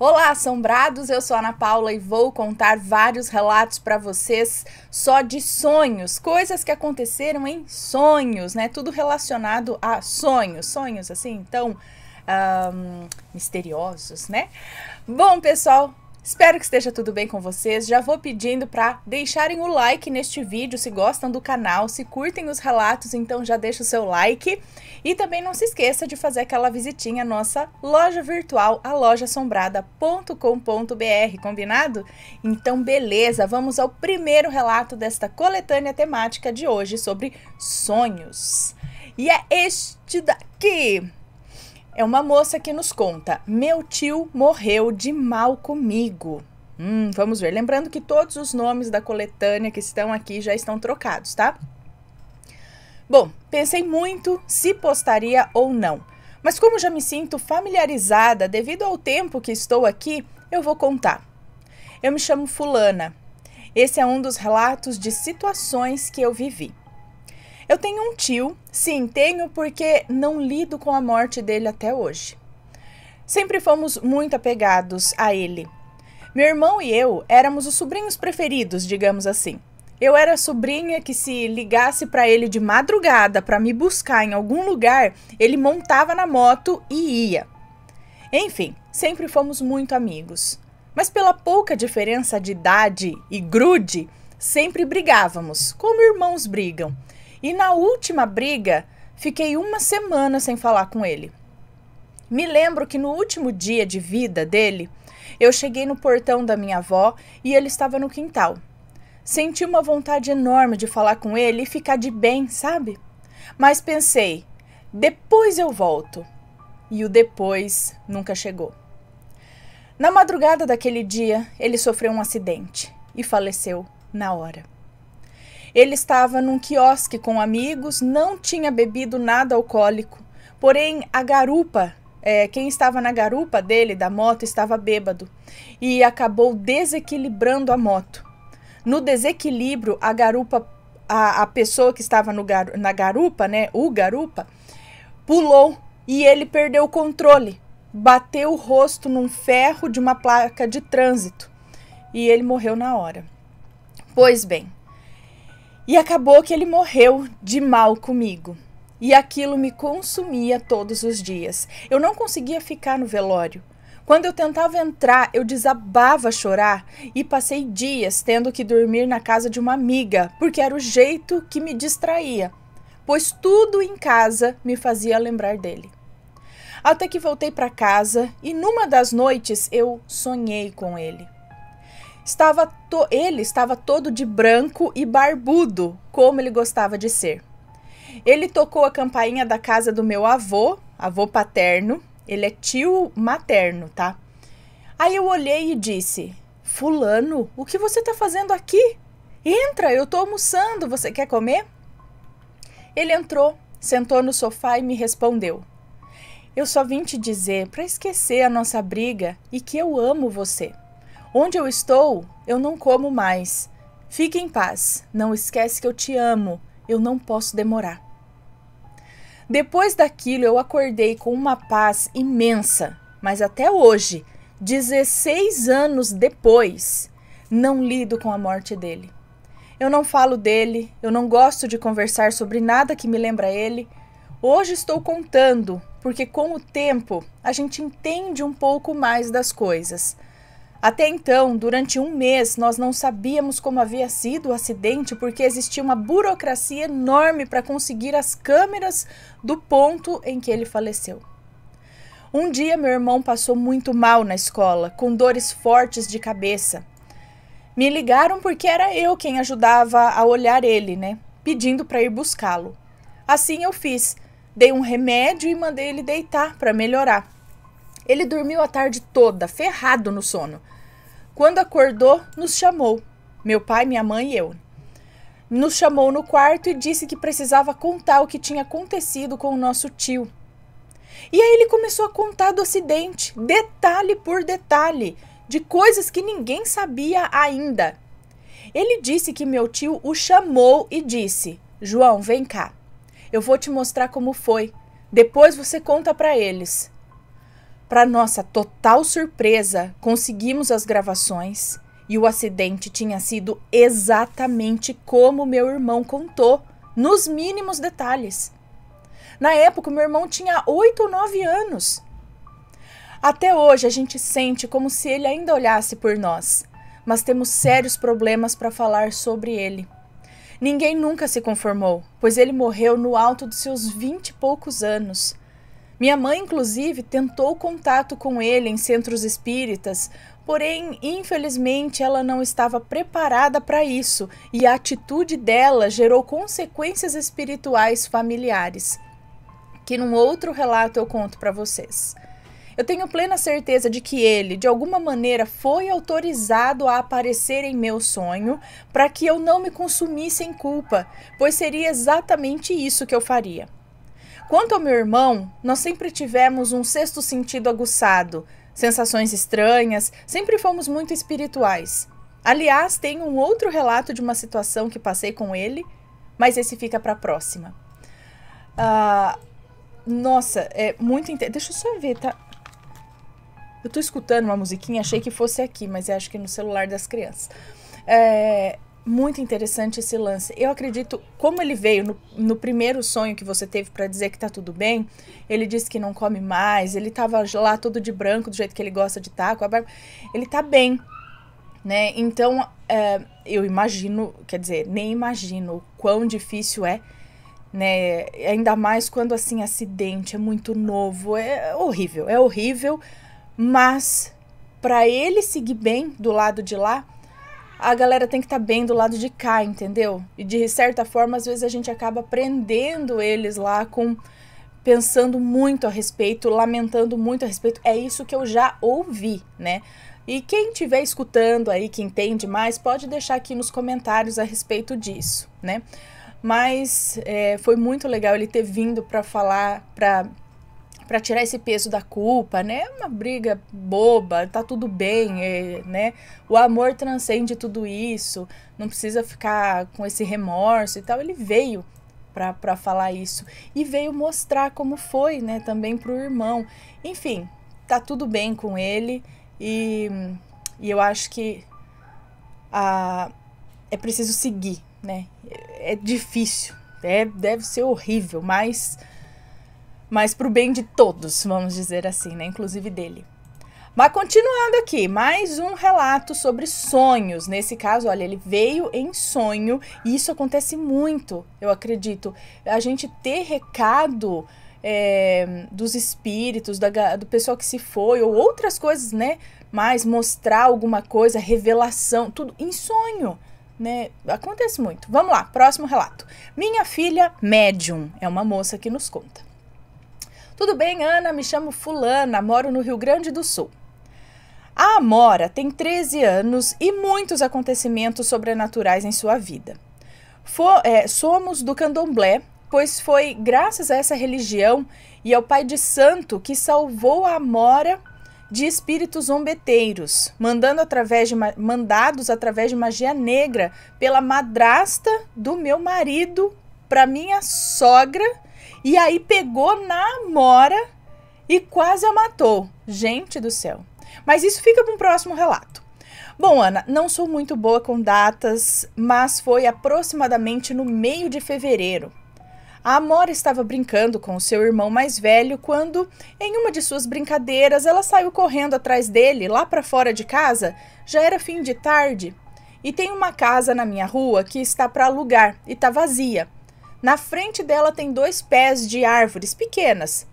Olá, assombrados! Eu sou Ana Paula e vou contar vários relatos para vocês só de sonhos, coisas que aconteceram em sonhos, né? Tudo relacionado a sonhos, sonhos assim, então um, misteriosos, né? Bom, pessoal, Espero que esteja tudo bem com vocês. Já vou pedindo para deixarem o like neste vídeo se gostam do canal, se curtem os relatos, então já deixa o seu like. E também não se esqueça de fazer aquela visitinha à nossa loja virtual, a lojasombrada.com.br, combinado? Então beleza, vamos ao primeiro relato desta coletânea temática de hoje sobre sonhos. E é este daqui. É uma moça que nos conta: Meu tio morreu de mal comigo. Hum, vamos ver. Lembrando que todos os nomes da coletânea que estão aqui já estão trocados, tá? Bom, pensei muito se postaria ou não. Mas como já me sinto familiarizada devido ao tempo que estou aqui, eu vou contar. Eu me chamo Fulana. Esse é um dos relatos de situações que eu vivi. Eu tenho um tio, sim, tenho porque não lido com a morte dele até hoje. Sempre fomos muito apegados a ele. Meu irmão e eu éramos os sobrinhos preferidos, digamos assim. Eu era a sobrinha que se ligasse para ele de madrugada para me buscar em algum lugar, ele montava na moto e ia. Enfim, sempre fomos muito amigos. Mas pela pouca diferença de idade e grude, sempre brigávamos, como irmãos brigam. E na última briga, fiquei uma semana sem falar com ele. Me lembro que no último dia de vida dele, eu cheguei no portão da minha avó e ele estava no quintal. Senti uma vontade enorme de falar com ele e ficar de bem, sabe? Mas pensei, depois eu volto. E o depois nunca chegou. Na madrugada daquele dia, ele sofreu um acidente e faleceu na hora. Ele estava num quiosque com amigos, não tinha bebido nada alcoólico. Porém, a garupa, é, quem estava na garupa dele, da moto, estava bêbado e acabou desequilibrando a moto. No desequilíbrio, a garupa, a, a pessoa que estava gar, na garupa, né, o garupa, pulou e ele perdeu o controle. Bateu o rosto num ferro de uma placa de trânsito e ele morreu na hora. Pois bem, e acabou que ele morreu de mal comigo. E aquilo me consumia todos os dias. Eu não conseguia ficar no velório. Quando eu tentava entrar, eu desabava a chorar e passei dias tendo que dormir na casa de uma amiga, porque era o jeito que me distraía, pois tudo em casa me fazia lembrar dele. Até que voltei para casa e numa das noites eu sonhei com ele. Estava ele estava todo de branco e barbudo, como ele gostava de ser. Ele tocou a campainha da casa do meu avô, avô paterno, ele é tio materno, tá? Aí eu olhei e disse: Fulano, o que você tá fazendo aqui? Entra, eu tô almoçando, você quer comer? Ele entrou, sentou no sofá e me respondeu: Eu só vim te dizer para esquecer a nossa briga e que eu amo você. Onde eu estou, eu não como mais. Fique em paz. Não esquece que eu te amo. Eu não posso demorar. Depois daquilo, eu acordei com uma paz imensa, mas até hoje, 16 anos depois, não lido com a morte dele. Eu não falo dele, eu não gosto de conversar sobre nada que me lembra ele. Hoje estou contando, porque com o tempo a gente entende um pouco mais das coisas. Até então, durante um mês, nós não sabíamos como havia sido o acidente porque existia uma burocracia enorme para conseguir as câmeras do ponto em que ele faleceu. Um dia, meu irmão passou muito mal na escola, com dores fortes de cabeça. Me ligaram porque era eu quem ajudava a olhar ele, né? Pedindo para ir buscá-lo. Assim eu fiz. Dei um remédio e mandei ele deitar para melhorar. Ele dormiu a tarde toda, ferrado no sono. Quando acordou, nos chamou, meu pai, minha mãe e eu. Nos chamou no quarto e disse que precisava contar o que tinha acontecido com o nosso tio. E aí ele começou a contar do acidente, detalhe por detalhe, de coisas que ninguém sabia ainda. Ele disse que meu tio o chamou e disse: João, vem cá. Eu vou te mostrar como foi. Depois você conta para eles. Para nossa total surpresa, conseguimos as gravações e o acidente tinha sido exatamente como meu irmão contou, nos mínimos detalhes. Na época, meu irmão tinha 8 ou 9 anos. Até hoje a gente sente como se ele ainda olhasse por nós, mas temos sérios problemas para falar sobre ele. Ninguém nunca se conformou, pois ele morreu no alto dos seus vinte e poucos anos minha mãe, inclusive, tentou contato com ele em centros espíritas, porém, infelizmente, ela não estava preparada para isso e a atitude dela gerou consequências espirituais familiares, que num outro relato eu conto para vocês. Eu tenho plena certeza de que ele, de alguma maneira, foi autorizado a aparecer em meu sonho para que eu não me consumisse em culpa, pois seria exatamente isso que eu faria. Quanto ao meu irmão, nós sempre tivemos um sexto sentido aguçado, sensações estranhas, sempre fomos muito espirituais. Aliás, tem um outro relato de uma situação que passei com ele, mas esse fica para a próxima. Uh, nossa, é muito inter... Deixa eu só ver, tá? Eu tô escutando uma musiquinha, achei que fosse aqui, mas acho que é no celular das crianças. É, muito interessante esse lance. Eu acredito, como ele veio no, no primeiro sonho que você teve para dizer que tá tudo bem, ele disse que não come mais, ele tava lá todo de branco, do jeito que ele gosta de estar, com a barba. Ele tá bem, né? Então, é, eu imagino, quer dizer, nem imagino o quão difícil é, né? Ainda mais quando, assim, acidente, é muito novo, é horrível, é horrível, mas para ele seguir bem do lado de lá a galera tem que estar tá bem do lado de cá, entendeu? E de certa forma, às vezes a gente acaba prendendo eles lá com pensando muito a respeito, lamentando muito a respeito. É isso que eu já ouvi, né? E quem estiver escutando aí, que entende mais, pode deixar aqui nos comentários a respeito disso, né? Mas é, foi muito legal ele ter vindo para falar, para para tirar esse peso da culpa, né? É uma briga boba, tá tudo bem, é, né? O amor transcende tudo isso, não precisa ficar com esse remorso e tal. Ele veio para falar isso e veio mostrar como foi, né, também pro irmão. Enfim, tá tudo bem com ele e, e eu acho que a, é preciso seguir, né? É, é difícil, é, deve ser horrível, mas mas para o bem de todos, vamos dizer assim, né? Inclusive dele. Mas continuando aqui, mais um relato sobre sonhos. Nesse caso, olha, ele veio em sonho e isso acontece muito, eu acredito. A gente ter recado é, dos espíritos, da, do pessoal que se foi, ou outras coisas, né? Mas mostrar alguma coisa, revelação, tudo em sonho. Né? Acontece muito. Vamos lá, próximo relato. Minha filha médium é uma moça que nos conta. Tudo bem, Ana? Me chamo Fulana, moro no Rio Grande do Sul. A Amora tem 13 anos e muitos acontecimentos sobrenaturais em sua vida. For, é, somos do candomblé, pois foi graças a essa religião e ao Pai de Santo que salvou a Amora de espíritos zombeteiros, mandando através de, mandados através de magia negra pela madrasta do meu marido para minha sogra e aí pegou na Amora e quase a matou. Gente do céu. Mas isso fica para um próximo relato. Bom, Ana, não sou muito boa com datas, mas foi aproximadamente no meio de fevereiro. A Amora estava brincando com o seu irmão mais velho quando, em uma de suas brincadeiras, ela saiu correndo atrás dele lá para fora de casa. Já era fim de tarde e tem uma casa na minha rua que está para alugar e está vazia. Na frente dela tem dois pés de árvores pequenas.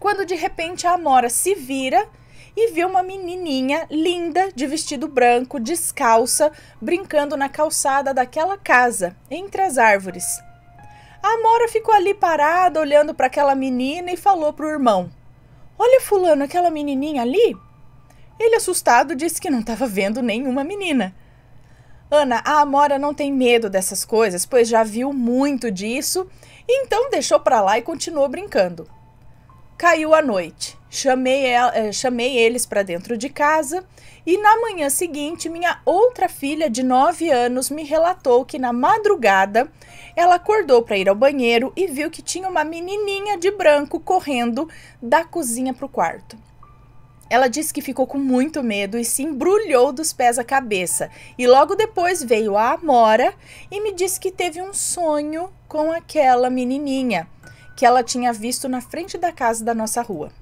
Quando de repente a Amora se vira e vê uma menininha linda de vestido branco, descalça, brincando na calçada daquela casa, entre as árvores. A Amora ficou ali parada, olhando para aquela menina e falou para o irmão: Olha, Fulano, aquela menininha ali? Ele, assustado, disse que não estava vendo nenhuma menina. Ana, a Amora não tem medo dessas coisas, pois já viu muito disso, então deixou para lá e continuou brincando. Caiu a noite. Chamei, ela, eh, chamei eles para dentro de casa e na manhã seguinte, minha outra filha de 9 anos me relatou que na madrugada ela acordou para ir ao banheiro e viu que tinha uma menininha de branco correndo da cozinha para o quarto. Ela disse que ficou com muito medo e se embrulhou dos pés à cabeça. E logo depois veio a Amora e me disse que teve um sonho com aquela menininha que ela tinha visto na frente da casa da nossa rua.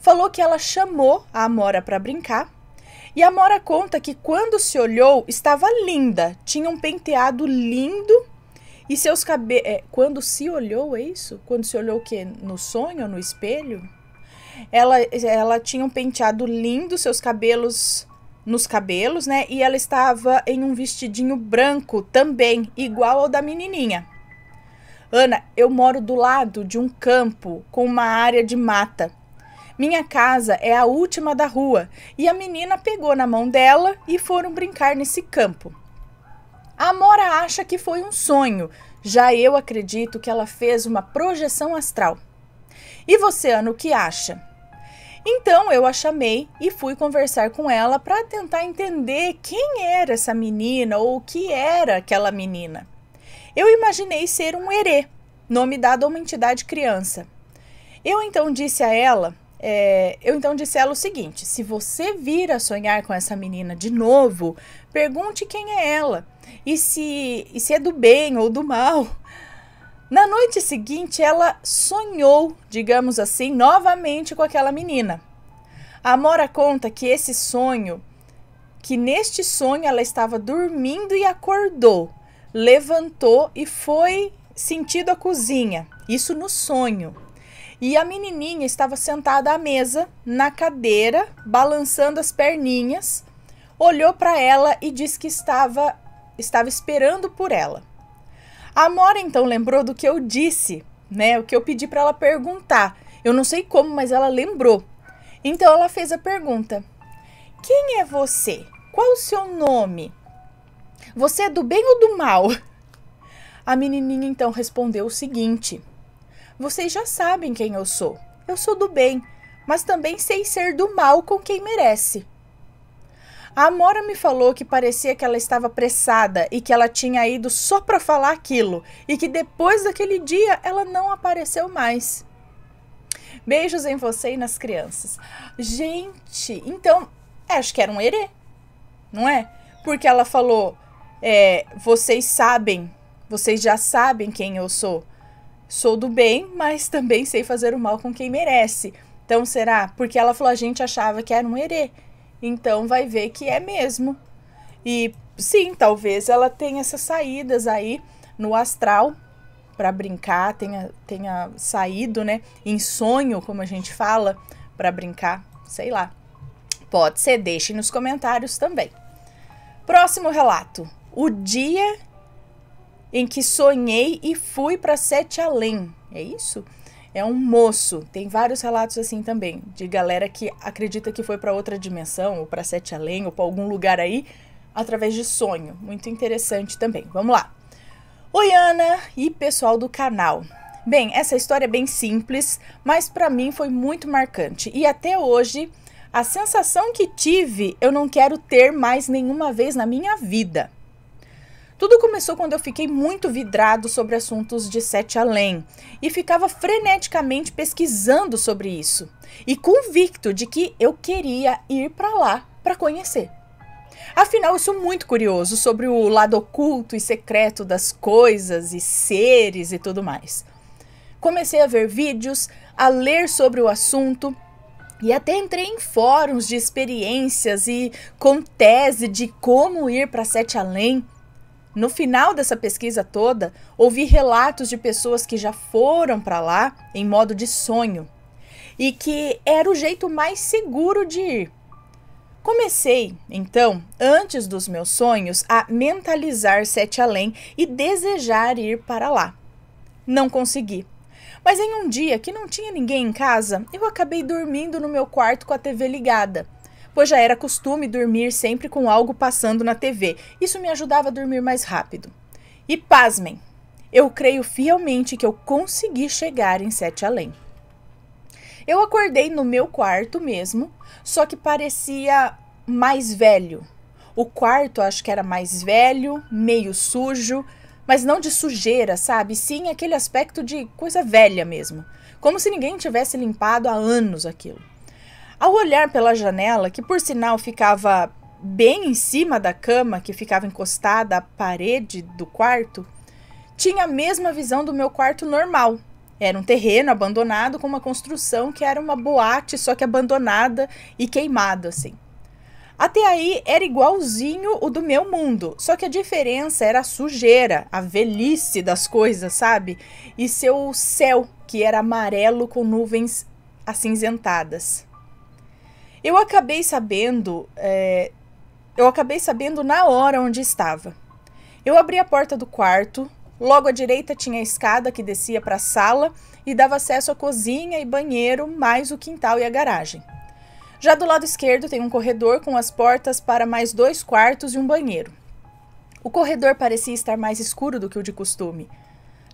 Falou que ela chamou a Amora para brincar. E a Amora conta que quando se olhou, estava linda, tinha um penteado lindo e seus cabelos. É, eh, quando se olhou, é isso? Quando se olhou o quê? No sonho, no espelho? Ela, ela tinha um penteado lindo, seus cabelos nos cabelos, né? E ela estava em um vestidinho branco também, igual ao da menininha. Ana, eu moro do lado de um campo com uma área de mata. Minha casa é a última da rua e a menina pegou na mão dela e foram brincar nesse campo. A Mora acha que foi um sonho, já eu acredito que ela fez uma projeção astral. E você, Ana, o que acha? Então eu a chamei e fui conversar com ela para tentar entender quem era essa menina ou o que era aquela menina. Eu imaginei ser um herê, nome dado a uma entidade criança. Eu então disse a ela, é, eu então disse a ela o seguinte: se você vir a sonhar com essa menina de novo, pergunte quem é ela e se, e se é do bem ou do mal. Na noite seguinte, ela sonhou, digamos assim, novamente com aquela menina. A Mora conta que esse sonho, que neste sonho ela estava dormindo e acordou, levantou e foi sentido a cozinha, isso no sonho. E a menininha estava sentada à mesa, na cadeira, balançando as perninhas, olhou para ela e disse que estava estava esperando por ela. A Amora então lembrou do que eu disse, né? O que eu pedi para ela perguntar. Eu não sei como, mas ela lembrou. Então ela fez a pergunta: Quem é você? Qual o seu nome? Você é do bem ou do mal? A menininha então respondeu o seguinte: Vocês já sabem quem eu sou. Eu sou do bem, mas também sei ser do mal com quem merece. A Amora me falou que parecia que ela estava apressada e que ela tinha ido só para falar aquilo e que depois daquele dia ela não apareceu mais. Beijos em você e nas crianças. Gente, então, é, acho que era um herê, não é? Porque ela falou: é, vocês sabem, vocês já sabem quem eu sou. Sou do bem, mas também sei fazer o mal com quem merece. Então será? Porque ela falou: a gente achava que era um herê. Então vai ver que é mesmo. E sim, talvez ela tenha essas saídas aí no astral para brincar, tenha, tenha saído, né? Em sonho, como a gente fala, para brincar, sei lá. Pode ser, deixe nos comentários também. Próximo relato: o dia em que sonhei e fui para Sete Além. É isso? é um moço. Tem vários relatos assim também, de galera que acredita que foi para outra dimensão, ou para sete além, ou para algum lugar aí, através de sonho. Muito interessante também. Vamos lá. Oi, Ana e pessoal do canal. Bem, essa história é bem simples, mas para mim foi muito marcante. E até hoje, a sensação que tive, eu não quero ter mais nenhuma vez na minha vida. Tudo começou quando eu fiquei muito vidrado sobre assuntos de Sete Além e ficava freneticamente pesquisando sobre isso e convicto de que eu queria ir para lá para conhecer. Afinal, eu sou muito curioso sobre o lado oculto e secreto das coisas e seres e tudo mais. Comecei a ver vídeos, a ler sobre o assunto e até entrei em fóruns de experiências e com tese de como ir para Sete Além. No final dessa pesquisa toda, ouvi relatos de pessoas que já foram para lá em modo de sonho e que era o jeito mais seguro de ir. Comecei, então, antes dos meus sonhos, a mentalizar Sete Além e desejar ir para lá. Não consegui. Mas em um dia que não tinha ninguém em casa, eu acabei dormindo no meu quarto com a TV ligada pois já era costume dormir sempre com algo passando na TV. Isso me ajudava a dormir mais rápido. E pasmem, eu creio fielmente que eu consegui chegar em Sete Além. Eu acordei no meu quarto mesmo, só que parecia mais velho. O quarto acho que era mais velho, meio sujo, mas não de sujeira, sabe? Sim, aquele aspecto de coisa velha mesmo. Como se ninguém tivesse limpado há anos aquilo. Ao olhar pela janela, que por sinal ficava bem em cima da cama, que ficava encostada à parede do quarto, tinha a mesma visão do meu quarto normal. Era um terreno abandonado com uma construção que era uma boate, só que abandonada e queimada, assim. Até aí era igualzinho o do meu mundo, só que a diferença era a sujeira, a velhice das coisas, sabe? E seu céu, que era amarelo com nuvens acinzentadas. Eu acabei sabendo. É, eu acabei sabendo na hora onde estava. Eu abri a porta do quarto, logo à direita tinha a escada que descia para a sala e dava acesso à cozinha e banheiro, mais o quintal e a garagem. Já do lado esquerdo tem um corredor com as portas para mais dois quartos e um banheiro. O corredor parecia estar mais escuro do que o de costume.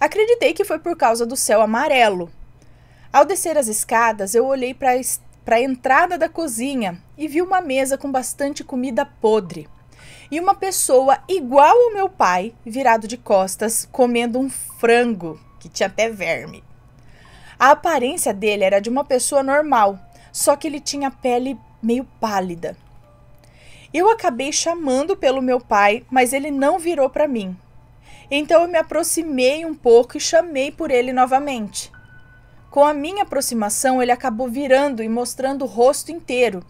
Acreditei que foi por causa do céu amarelo. Ao descer as escadas, eu olhei para para a entrada da cozinha e vi uma mesa com bastante comida podre. E uma pessoa igual ao meu pai, virado de costas, comendo um frango que tinha até verme. A aparência dele era de uma pessoa normal, só que ele tinha pele meio pálida. Eu acabei chamando pelo meu pai, mas ele não virou para mim. Então eu me aproximei um pouco e chamei por ele novamente. Com a minha aproximação, ele acabou virando e mostrando o rosto inteiro.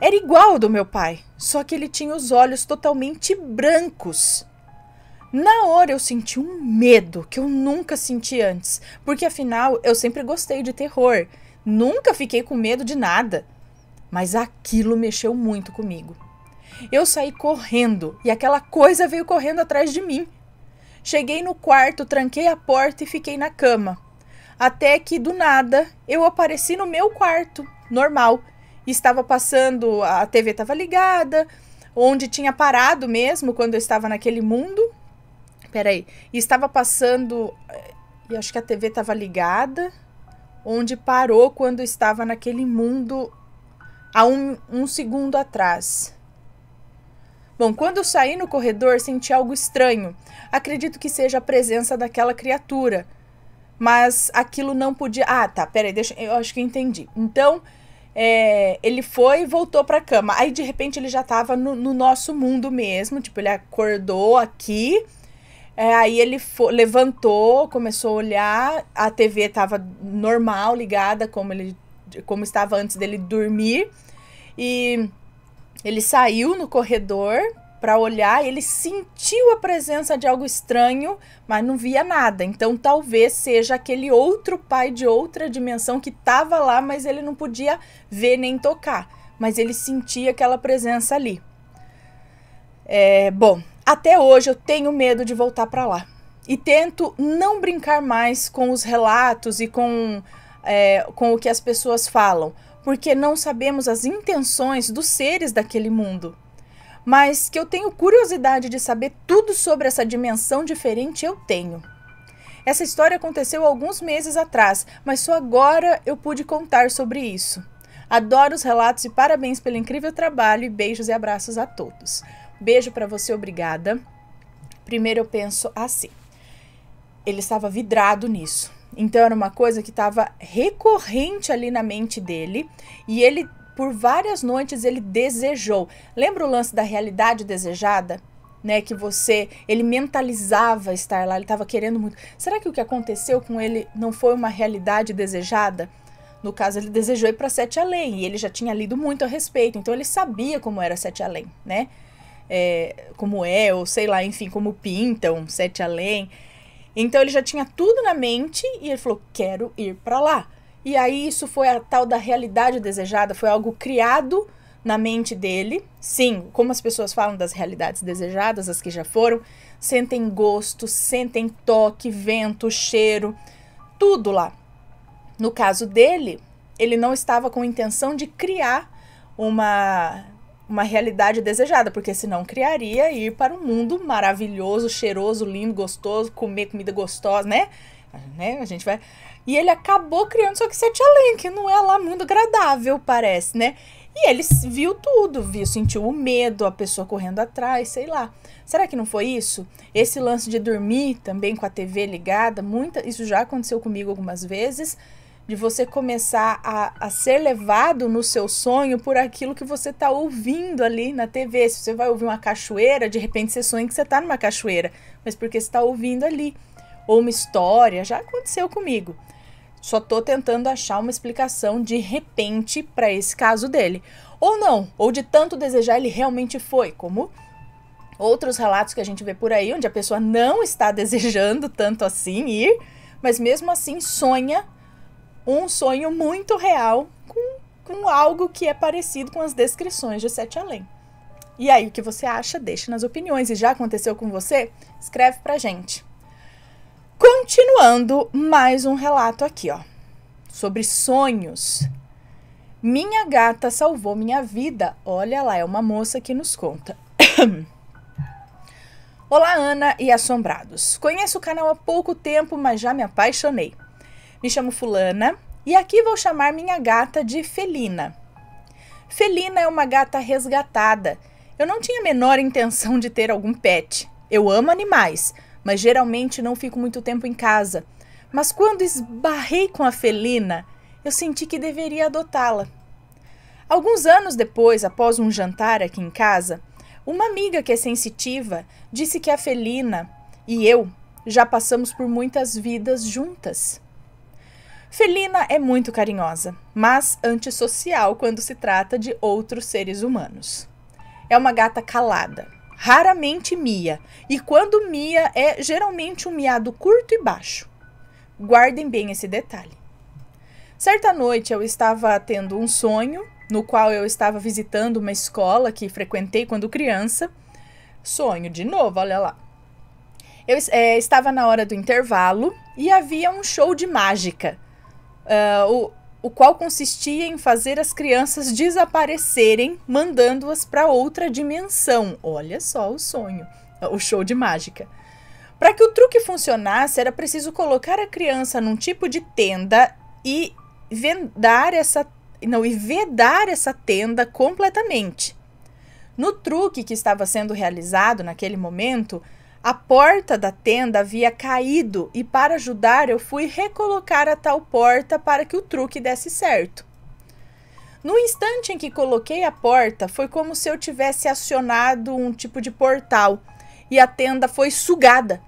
Era igual ao do meu pai, só que ele tinha os olhos totalmente brancos. Na hora eu senti um medo que eu nunca senti antes, porque afinal eu sempre gostei de terror, nunca fiquei com medo de nada. Mas aquilo mexeu muito comigo. Eu saí correndo e aquela coisa veio correndo atrás de mim. Cheguei no quarto, tranquei a porta e fiquei na cama até que do nada eu apareci no meu quarto, normal. Estava passando, a TV estava ligada, onde tinha parado mesmo quando eu estava naquele mundo. Peraí, estava passando, eh, e acho que a TV estava ligada, onde parou quando eu estava naquele mundo há um, um segundo atrás. Bom, quando eu saí no corredor, senti algo estranho. Acredito que seja a presença daquela criatura mas aquilo não podia. Ah, tá, peraí, deixa. Eu acho que entendi. Então, é, ele foi e voltou pra cama. Aí, de repente, ele já tava no, no nosso mundo mesmo. Tipo, ele acordou aqui. É, aí ele levantou, começou a olhar. A TV estava normal, ligada, como ele. como estava antes dele dormir. E ele saiu no corredor para olhar, ele sentiu a presença de algo estranho, mas não via nada. Então talvez seja aquele outro pai de outra dimensão que estava lá, mas ele não podia ver nem tocar, mas ele sentia aquela presença ali. É, bom, até hoje eu tenho medo de voltar para lá e tento não brincar mais com os relatos e com, é, com o que as pessoas falam, porque não sabemos as intenções dos seres daquele mundo mas que eu tenho curiosidade de saber tudo sobre essa dimensão diferente, eu tenho. Essa história aconteceu alguns meses atrás, mas só agora eu pude contar sobre isso. Adoro os relatos e parabéns pelo incrível trabalho e beijos e abraços a todos. Beijo para você, obrigada. Primeiro eu penso assim. Ele estava vidrado nisso. Então era uma coisa que estava recorrente ali na mente dele e ele por várias noites ele desejou. Lembra o lance da realidade desejada? Né, que você, ele mentalizava estar lá, ele estava querendo muito. Será que o que aconteceu com ele não foi uma realidade desejada? No caso, ele desejou ir para Sete Além e ele já tinha lido muito a respeito, então ele sabia como era Sete Além, né? É, como é, ou sei lá, enfim, como pintam Sete Além. Então ele já tinha tudo na mente e ele falou: quero ir para lá. E aí isso foi a tal da realidade desejada, foi algo criado na mente dele. Sim, como as pessoas falam das realidades desejadas, as que já foram, sentem gosto, sentem toque, vento, cheiro, tudo lá. No caso dele, ele não estava com intenção de criar uma uma realidade desejada, porque senão criaria ir para um mundo maravilhoso, cheiroso, lindo, gostoso, comer comida gostosa, né? né? A gente vai e ele acabou criando, só que sete além que não é lá muito agradável, parece, né? E ele viu tudo, viu, sentiu o medo, a pessoa correndo atrás, sei lá. Será que não foi isso? Esse lance de dormir também com a TV ligada, muita, isso já aconteceu comigo algumas vezes, de você começar a, a ser levado no seu sonho por aquilo que você está ouvindo ali na TV. Se você vai ouvir uma cachoeira, de repente você sonha que você está numa cachoeira, mas porque você está ouvindo ali. Ou uma história, já aconteceu comigo. Só tô tentando achar uma explicação de repente para esse caso dele. Ou não, ou de tanto desejar ele realmente foi, como outros relatos que a gente vê por aí, onde a pessoa não está desejando tanto assim ir, mas mesmo assim sonha um sonho muito real com, com algo que é parecido com as descrições de Sete Além. E aí, o que você acha? Deixa nas opiniões. E já aconteceu com você? Escreve pra gente. Continuando, mais um relato aqui, ó, sobre sonhos. Minha gata salvou minha vida. Olha lá, é uma moça que nos conta. Olá, Ana e assombrados. Conheço o canal há pouco tempo, mas já me apaixonei. Me chamo Fulana e aqui vou chamar minha gata de Felina. Felina é uma gata resgatada. Eu não tinha a menor intenção de ter algum pet. Eu amo animais, mas geralmente não fico muito tempo em casa. Mas quando esbarrei com a felina, eu senti que deveria adotá-la. Alguns anos depois, após um jantar aqui em casa, uma amiga que é sensitiva disse que a felina e eu já passamos por muitas vidas juntas. Felina é muito carinhosa, mas antissocial quando se trata de outros seres humanos. É uma gata calada, raramente mia, e quando mia é geralmente um miado curto e baixo. Guardem bem esse detalhe. Certa noite eu estava tendo um sonho, no qual eu estava visitando uma escola que frequentei quando criança. Sonho de novo, olha lá. Eu é, estava na hora do intervalo e havia um show de mágica. Uh, o, o qual consistia em fazer as crianças desaparecerem, mandando-as para outra dimensão. Olha só o sonho, o show de mágica. Para que o truque funcionasse, era preciso colocar a criança num tipo de tenda e vendar essa não e vedar essa tenda completamente. No truque que estava sendo realizado naquele momento, a porta da tenda havia caído e, para ajudar, eu fui recolocar a tal porta para que o truque desse certo. No instante em que coloquei a porta, foi como se eu tivesse acionado um tipo de portal e a tenda foi sugada.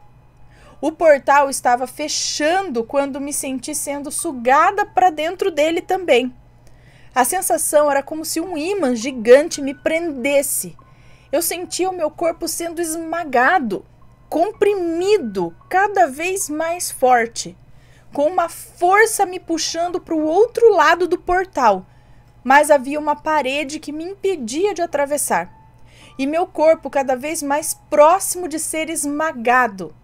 O portal estava fechando quando me senti sendo sugada para dentro dele também. A sensação era como se um ímã gigante me prendesse. Eu sentia o meu corpo sendo esmagado comprimido, cada vez mais forte, com uma força me puxando para o outro lado do portal, mas havia uma parede que me impedia de atravessar, e meu corpo cada vez mais próximo de ser esmagado.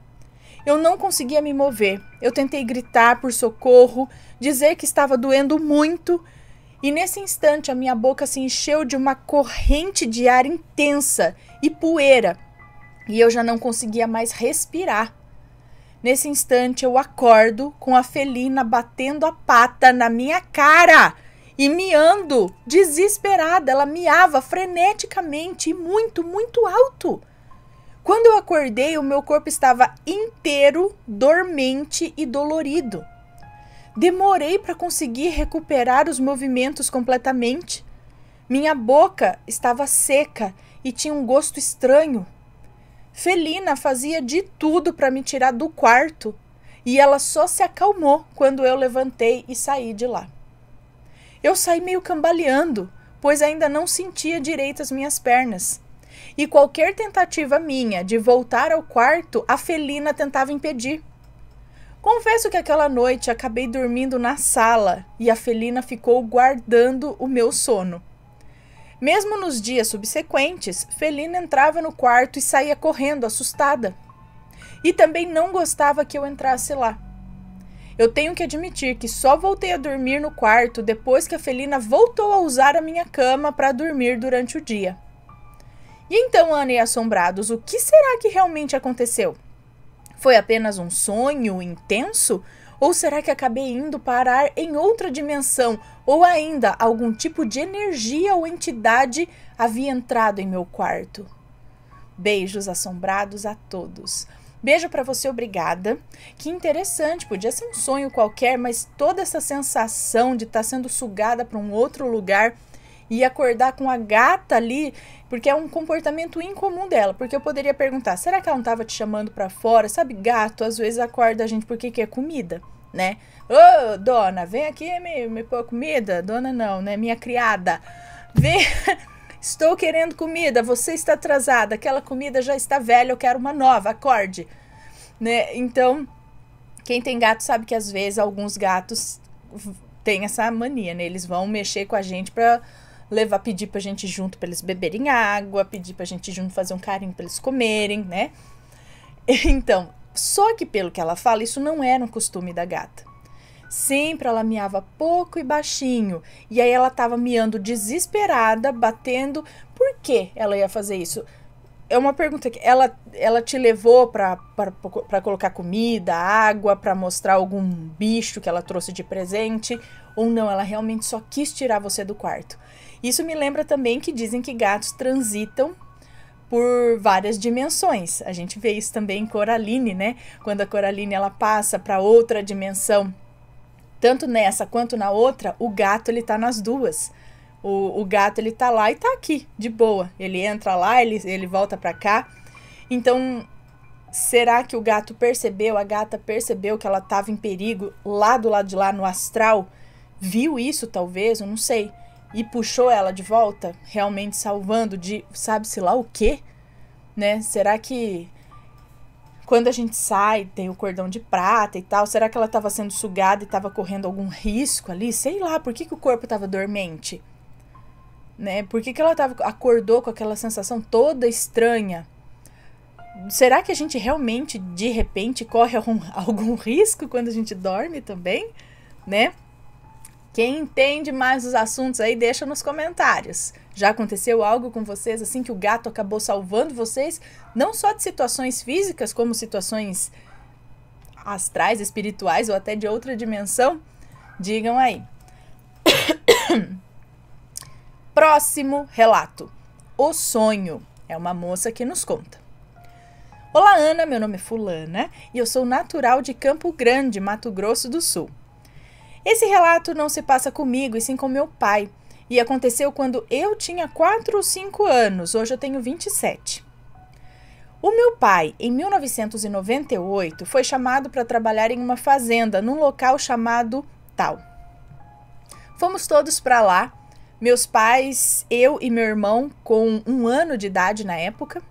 Eu não conseguia me mover. Eu tentei gritar por socorro, dizer que estava doendo muito, e nesse instante a minha boca se encheu de uma corrente de ar intensa e poeira e eu já não conseguia mais respirar. Nesse instante eu acordo com a felina batendo a pata na minha cara e miando, desesperada. Ela miava freneticamente e muito, muito alto. Quando eu acordei, o meu corpo estava inteiro dormente e dolorido. Demorei para conseguir recuperar os movimentos completamente. Minha boca estava seca e tinha um gosto estranho. Felina fazia de tudo para me tirar do quarto e ela só se acalmou quando eu levantei e saí de lá. Eu saí meio cambaleando, pois ainda não sentia direito as minhas pernas. E qualquer tentativa minha de voltar ao quarto, a felina tentava impedir. Confesso que aquela noite acabei dormindo na sala e a felina ficou guardando o meu sono. Mesmo nos dias subsequentes, Felina entrava no quarto e saía correndo, assustada. E também não gostava que eu entrasse lá. Eu tenho que admitir que só voltei a dormir no quarto depois que a Felina voltou a usar a minha cama para dormir durante o dia. E então, Ana e Assombrados, o que será que realmente aconteceu? Foi apenas um sonho intenso? Ou será que acabei indo parar em outra dimensão? Ou ainda, algum tipo de energia ou entidade havia entrado em meu quarto? Beijos assombrados a todos. Beijo para você, obrigada. Que interessante, podia ser um sonho qualquer, mas toda essa sensação de estar tá sendo sugada para um outro lugar e acordar com a gata ali, porque é um comportamento incomum dela. Porque eu poderia perguntar: será que ela não estava te chamando para fora? Sabe, gato às vezes acorda a gente porque quer é comida né? Ô, oh, dona, vem aqui me, me pôr comida. Dona não, né? Minha criada. Vem... Estou querendo comida, você está atrasada, aquela comida já está velha, eu quero uma nova, acorde. Né? Então, quem tem gato sabe que às vezes alguns gatos têm essa mania, né? Eles vão mexer com a gente para levar, pedir pra gente junto para eles beberem água, pedir pra gente junto fazer um carinho para eles comerem, né? Então, só que, pelo que ela fala, isso não era um costume da gata. Sempre ela miava pouco e baixinho, e aí ela estava miando desesperada, batendo. Por que ela ia fazer isso? É uma pergunta que ela, ela te levou para colocar comida, água, para mostrar algum bicho que ela trouxe de presente, ou não, ela realmente só quis tirar você do quarto. Isso me lembra também que dizem que gatos transitam por várias dimensões. A gente vê isso também em Coraline, né? Quando a Coraline ela passa para outra dimensão, tanto nessa quanto na outra, o gato ele tá nas duas. O, o gato ele tá lá e tá aqui, de boa. Ele entra lá, ele, ele volta para cá. Então, será que o gato percebeu, a gata percebeu que ela estava em perigo lá do lado de lá no astral? Viu isso talvez, eu não sei e puxou ela de volta, realmente salvando de sabe-se lá o quê, né? Será que quando a gente sai tem o cordão de prata e tal? Será que ela estava sendo sugada e estava correndo algum risco ali? Sei lá, por que, que o corpo estava dormente? Né? Por que, que ela tava, acordou com aquela sensação toda estranha? Será que a gente realmente, de repente, corre algum, algum risco quando a gente dorme também? Né? Quem entende mais os assuntos aí, deixa nos comentários. Já aconteceu algo com vocês assim que o gato acabou salvando vocês, não só de situações físicas, como situações astrais, espirituais ou até de outra dimensão? Digam aí. Próximo relato: O sonho. É uma moça que nos conta. Olá, Ana. Meu nome é Fulana e eu sou natural de Campo Grande, Mato Grosso do Sul. Esse relato não se passa comigo, e sim com meu pai. E aconteceu quando eu tinha 4 ou 5 anos, hoje eu tenho 27. O meu pai, em 1998, foi chamado para trabalhar em uma fazenda, num local chamado Tal. Fomos todos para lá, meus pais, eu e meu irmão, com um ano de idade na época.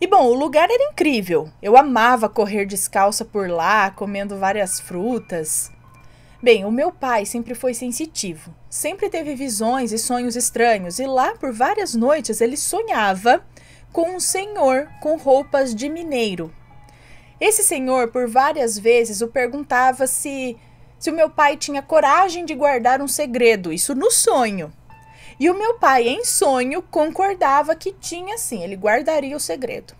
E bom, o lugar era incrível. Eu amava correr descalça por lá, comendo várias frutas. Bem, o meu pai sempre foi sensitivo, sempre teve visões e sonhos estranhos, e lá por várias noites ele sonhava com um senhor com roupas de mineiro. Esse senhor, por várias vezes, o perguntava se, se o meu pai tinha coragem de guardar um segredo, isso no sonho. E o meu pai, em sonho, concordava que tinha sim, ele guardaria o segredo.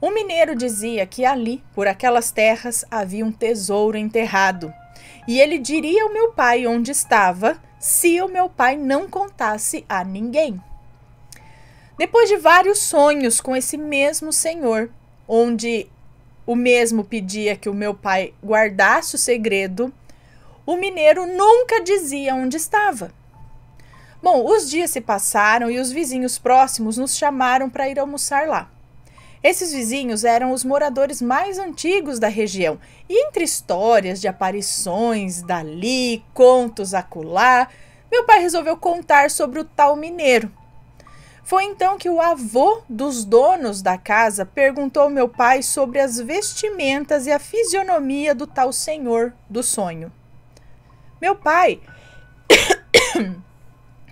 O mineiro dizia que ali, por aquelas terras, havia um tesouro enterrado e ele diria ao meu pai onde estava, se o meu pai não contasse a ninguém. Depois de vários sonhos com esse mesmo senhor, onde o mesmo pedia que o meu pai guardasse o segredo, o mineiro nunca dizia onde estava. Bom, os dias se passaram e os vizinhos próximos nos chamaram para ir almoçar lá. Esses vizinhos eram os moradores mais antigos da região, e entre histórias de aparições dali, contos acolá, meu pai resolveu contar sobre o tal mineiro. Foi então que o avô dos donos da casa perguntou ao meu pai sobre as vestimentas e a fisionomia do tal senhor do sonho. Meu pai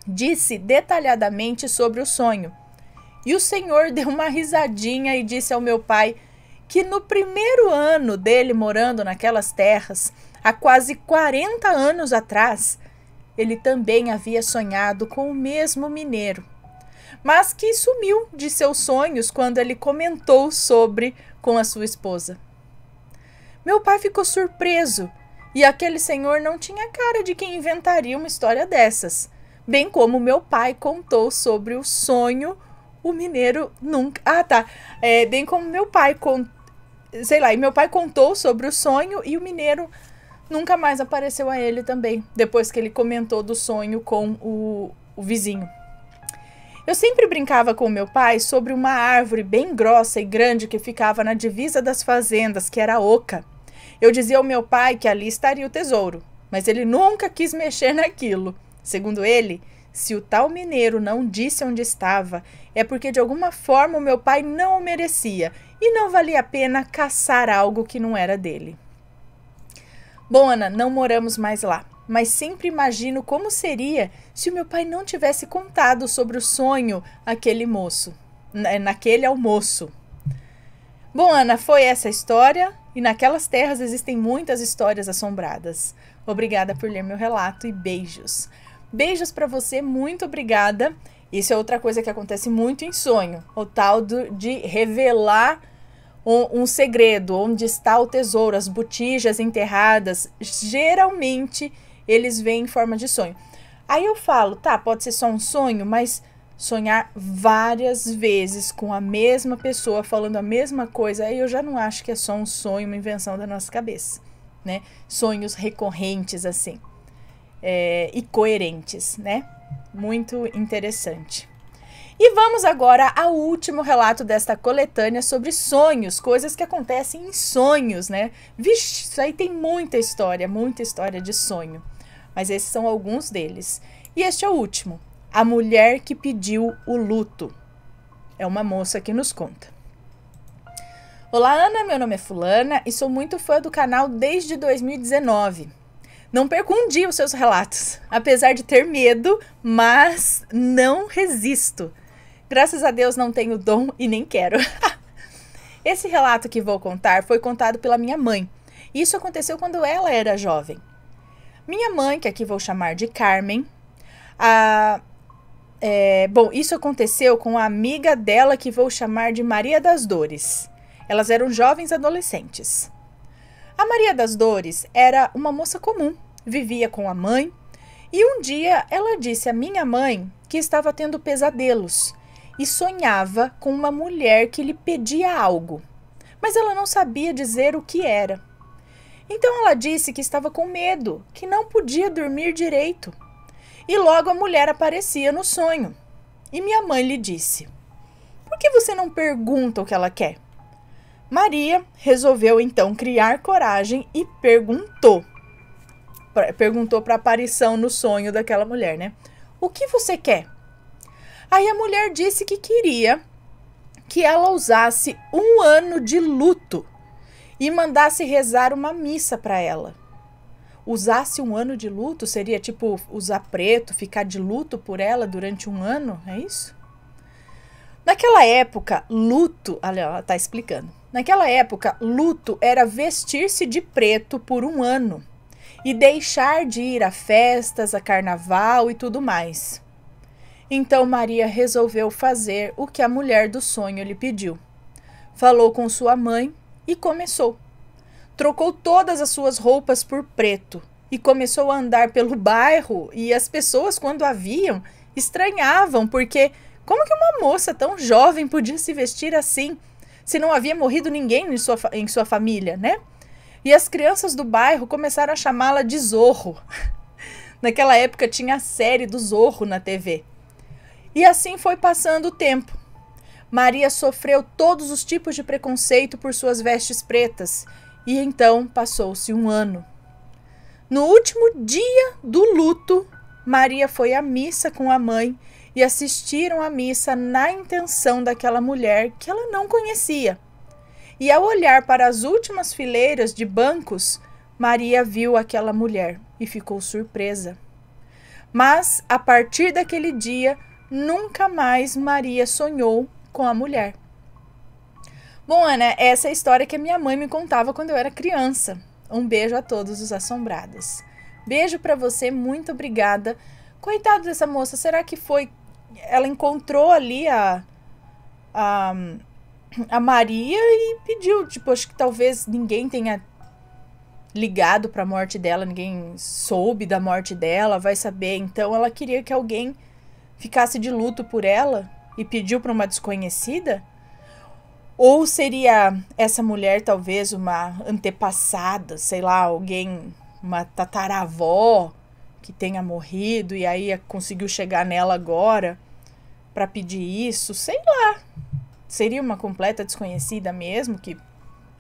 disse detalhadamente sobre o sonho e o Senhor deu uma risadinha e disse ao meu pai que no primeiro ano dele morando naquelas terras, há quase 40 anos atrás, ele também havia sonhado com o mesmo mineiro, mas que sumiu de seus sonhos quando ele comentou sobre com a sua esposa. Meu pai ficou surpreso e aquele senhor não tinha cara de quem inventaria uma história dessas, bem como meu pai contou sobre o sonho o mineiro nunca. Ah, tá. É, bem como meu pai contou. Sei lá, e meu pai contou sobre o sonho e o mineiro nunca mais apareceu a ele também, depois que ele comentou do sonho com o, o vizinho. Eu sempre brincava com meu pai sobre uma árvore bem grossa e grande que ficava na divisa das fazendas, que era oca. Eu dizia ao meu pai que ali estaria o tesouro, mas ele nunca quis mexer naquilo. Segundo ele, se o tal mineiro não disse onde estava, é porque de alguma forma o meu pai não o merecia e não valia a pena caçar algo que não era dele. Bom, Ana, não moramos mais lá, mas sempre imagino como seria se o meu pai não tivesse contado sobre o sonho aquele moço, naquele almoço. Bom, Ana, foi essa a história e naquelas terras existem muitas histórias assombradas. Obrigada por ler meu relato e beijos. Beijos para você, muito obrigada. Isso é outra coisa que acontece muito em sonho, o tal do, de revelar um, um segredo, onde está o tesouro, as botijas enterradas. Geralmente eles vêm em forma de sonho. Aí eu falo, tá, pode ser só um sonho, mas sonhar várias vezes com a mesma pessoa falando a mesma coisa, aí eu já não acho que é só um sonho, uma invenção da nossa cabeça, né? Sonhos recorrentes assim é, e coerentes, né? Muito interessante. E vamos agora ao último relato desta coletânea sobre sonhos, coisas que acontecem em sonhos, né? Vixe, isso aí tem muita história, muita história de sonho. Mas esses são alguns deles. E este é o último: A Mulher que Pediu o Luto. É uma moça que nos conta. Olá, Ana, meu nome é Fulana e sou muito fã do canal desde 2019. Não perca um dia os seus relatos, apesar de ter medo, mas não resisto. Graças a Deus não tenho dom e nem quero. Esse relato que vou contar foi contado pela minha mãe. Isso aconteceu quando ela era jovem. Minha mãe, que aqui vou chamar de Carmen, a, é, bom, isso aconteceu com a amiga dela que vou chamar de Maria das Dores. Elas eram jovens adolescentes. A Maria das Dores era uma moça comum, vivia com a mãe, e um dia ela disse à minha mãe que estava tendo pesadelos e sonhava com uma mulher que lhe pedia algo, mas ela não sabia dizer o que era. Então ela disse que estava com medo, que não podia dormir direito. E logo a mulher aparecia no sonho. E minha mãe lhe disse: Por que você não pergunta o que ela quer? Maria resolveu então criar coragem e perguntou. Perguntou para a aparição no sonho daquela mulher, né? O que você quer? Aí a mulher disse que queria que ela usasse um ano de luto e mandasse rezar uma missa para ela. Usasse um ano de luto seria tipo usar preto, ficar de luto por ela durante um ano, é isso? Naquela época, luto, olha, ela tá explicando. Naquela época, luto era vestir-se de preto por um ano e deixar de ir a festas, a carnaval e tudo mais. Então Maria resolveu fazer o que a mulher do sonho lhe pediu. Falou com sua mãe e começou. Trocou todas as suas roupas por preto e começou a andar pelo bairro, e as pessoas quando a viam estranhavam porque como que uma moça tão jovem podia se vestir assim? se não havia morrido ninguém em sua, em sua família, né? E as crianças do bairro começaram a chamá-la de Zorro. Naquela época tinha a série do Zorro na TV. E assim foi passando o tempo. Maria sofreu todos os tipos de preconceito por suas vestes pretas, e então passou-se um ano. No último dia do luto, Maria foi à missa com a mãe e assistiram à missa na intenção daquela mulher que ela não conhecia. E ao olhar para as últimas fileiras de bancos, Maria viu aquela mulher e ficou surpresa. Mas, a partir daquele dia, nunca mais Maria sonhou com a mulher. Bom, Ana, essa é a história que a minha mãe me contava quando eu era criança. Um beijo a todos os assombrados. Beijo para você, muito obrigada. Coitado dessa moça, será que foi ela encontrou ali a, a, a Maria e pediu, tipo, acho que talvez ninguém tenha ligado para a morte dela, ninguém soube da morte dela, vai saber. Então ela queria que alguém ficasse de luto por ela e pediu para uma desconhecida? Ou seria essa mulher talvez uma antepassada, sei lá, alguém, uma tataravó? que tenha morrido e aí conseguiu chegar nela agora para pedir isso, sei lá. Seria uma completa desconhecida mesmo que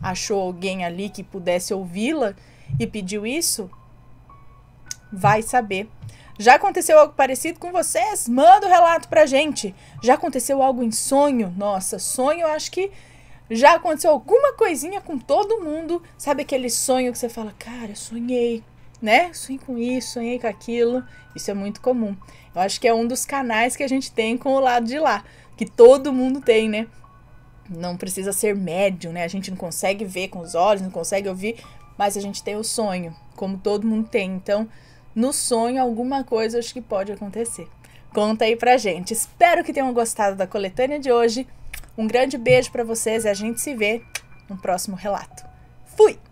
achou alguém ali que pudesse ouvi-la e pediu isso? Vai saber. Já aconteceu algo parecido com vocês? Manda o um relato pra gente. Já aconteceu algo em sonho? Nossa, sonho acho que já aconteceu alguma coisinha com todo mundo. Sabe aquele sonho que você fala, cara, sonhei né? Sonhei com isso, sonhei com aquilo. Isso é muito comum. Eu acho que é um dos canais que a gente tem com o lado de lá, que todo mundo tem, né? Não precisa ser médium, né? A gente não consegue ver com os olhos, não consegue ouvir, mas a gente tem o sonho, como todo mundo tem. Então, no sonho, alguma coisa acho que pode acontecer. Conta aí pra gente. Espero que tenham gostado da coletânea de hoje. Um grande beijo para vocês e a gente se vê no próximo relato. Fui!